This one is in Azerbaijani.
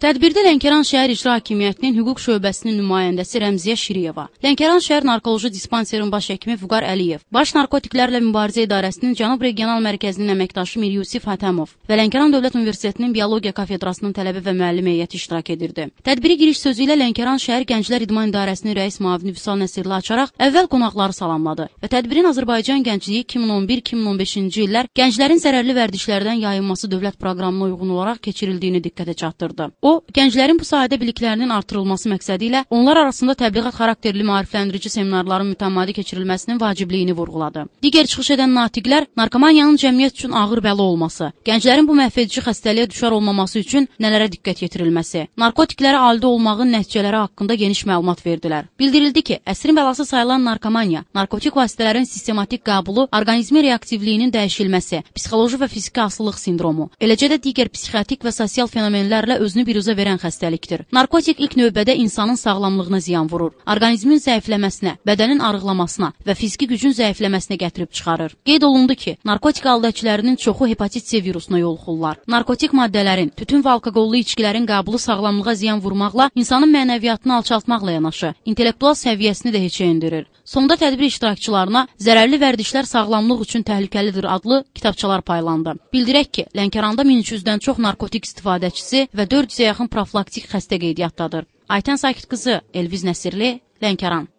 Tədbirdə Lənkəran şəhər icra hakimiyyətinin hüquq şöbəsinin nümayəndəsi Rəmziyə Şiriyeva, Lənkəran şəhər narkoloji dispanserin baş həkimi Vüqar Əliyev, Baş narkotiklərlə mübarizə idarəsinin Cənub regional mərkəzinin əməkdaşı Mir Yusif Hətəmov və Lənkəran Dövlət Universitetinin biologiya kafedrasının tələbə və müəllim heyəti iştirak edirdi. Tədbiri giriş sözü ilə Lənkəran şəhər Gənclər İdman İdarəsinin rəis müavini Vüsal Nəsirli açaraq əvvəl qonaqları salamladı və tədbirin Azərbaycan gəncliyi 2011-2015-ci illər gənclərin zərərli vərdişlərdən yayınması dövlət proqramına uyğun olaraq keçirildiyini diqqətə çatdırdı. O O, gənclərin bu sahədə biliklərinin artırılması məqsədi ilə onlar arasında təbliğat xarakterli maarifləndirici seminarların mütəmadi keçirilməsinin vacibliyini vurğuladı. Digər çıxış edən natiqlər narkomaniyanın cəmiyyət üçün ağır bəla olması, gənclərin bu məhvedici xəstəliyə düşər olmaması üçün nələrə diqqət yetirilməsi, narkotiklərə alidə olmağın nəticələri haqqında geniş məlumat verdilər. Bildirildi ki, əsrin bəlası sayılan narkomaniya, narkotik vasitələrin sistematik qəbulu, orqanizmin reaktivliyinin dəyişilməsi, psixoloji və fiziki asılılıq sindromu, eləcə də digər psixiatrik və sosial fenomenlərlə özünü bir virusa verən xəstəlikdir. Narkotik ilk növbədə insanın sağlamlığına ziyan vurur, orqanizmin zəifləməsinə, bədənin arıqlamasına və fiziki gücün zəifləməsinə gətirib çıxarır. Qeyd olundu ki, narkotik aldatçılarının çoxu hepatit C virusuna yoluxurlar. Narkotik maddələrin, tütün və alkoqollu içkilərin qəbulu sağlamlığa ziyan vurmaqla insanın mənəviyyatını alçaltmaqla yanaşı, intellektual səviyyəsini də heçə endirir. Sonda tədbir iştirakçılarına zərərli vərdişlər sağlamlıq üçün təhlükəlidir adlı kitabçalar paylandı. Bildirək ki, Lənkəranda 1300-dən çox narkotik istifadəçisi və 400-yə yaxın profilaktik xəstə qeydiyyatdadır. Aytən Sakit qızı, Elviz Nəsirli, Lənkəran.